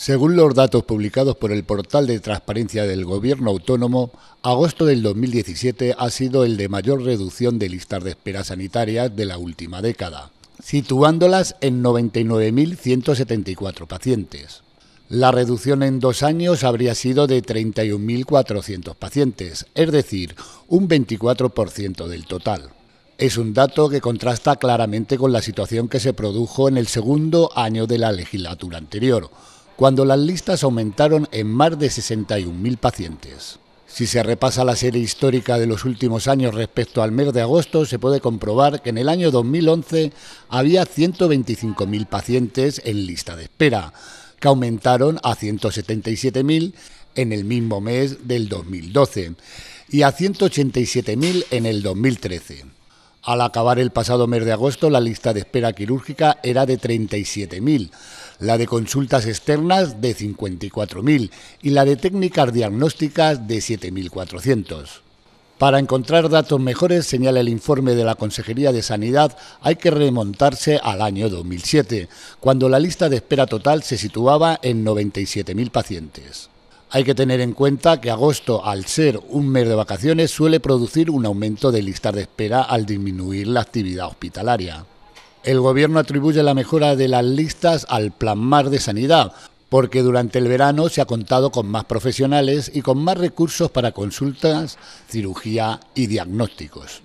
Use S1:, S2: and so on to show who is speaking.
S1: Según los datos publicados por el portal de transparencia del Gobierno autónomo, agosto del 2017 ha sido el de mayor reducción de listas de espera sanitarias de la última década, situándolas en 99.174 pacientes. La reducción en dos años habría sido de 31.400 pacientes, es decir, un 24% del total. Es un dato que contrasta claramente con la situación que se produjo en el segundo año de la legislatura anterior, cuando las listas aumentaron en más de 61.000 pacientes. Si se repasa la serie histórica de los últimos años respecto al mes de agosto, se puede comprobar que en el año 2011 había 125.000 pacientes en lista de espera, que aumentaron a 177.000 en el mismo mes del 2012 y a 187.000 en el 2013. Al acabar el pasado mes de agosto, la lista de espera quirúrgica era de 37.000, la de consultas externas de 54.000 y la de técnicas diagnósticas de 7.400. Para encontrar datos mejores, señala el informe de la Consejería de Sanidad, hay que remontarse al año 2007, cuando la lista de espera total se situaba en 97.000 pacientes. Hay que tener en cuenta que agosto, al ser un mes de vacaciones, suele producir un aumento de listas de espera al disminuir la actividad hospitalaria. El gobierno atribuye la mejora de las listas al Plan Mar de Sanidad, porque durante el verano se ha contado con más profesionales y con más recursos para consultas, cirugía y diagnósticos.